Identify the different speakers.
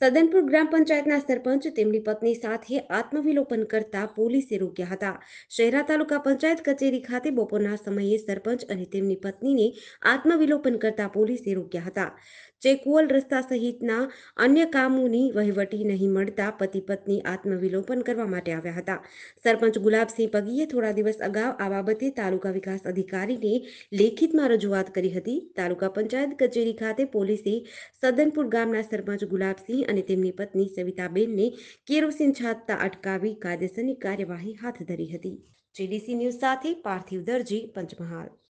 Speaker 1: સદનપુર ગ્રામ પંચાયતના સરપંચ તેમની પત્ની સાથે આત્મવિલોપન કરતા પોલીસે રોક્યા હતા શહેરા તાલુકા પંચાયત કચેરી ખાતે બપોરના સમયે સરપંચ અને તેમની પત્નીને આત્મવિલોપન કરતા પોલીસે રોક્યા હતા ચેકવોલ રસ્તા સહિતના અન્ય કામોની વહીવટી નહીં મળતા પતિ પત્ની આત્મવિલોપન કરવા માટે આવ્યા હતા સરપંચ ગુલાબસિંહ પગીએ થોડા દિવસ અગાઉ આ બાબતે તાલુકા વિકાસ અધિકારીને લેખિતમાં રજૂઆત કરી હતી તાલુકા પંચાયત કચેરી ખાતે પોલીસે સદનપુર ગામના સરપંચ ગુલાબસિંહ અને તેમની પત્ની સવિતાબેનને કેરોસીન છાંટતા અટકાવી કાયદેસરની કાર્યવાહી હાથ ધરી હતી જીડીસી ન્યૂઝ સાથે પાર્થિવ દરજી પંચમહાલ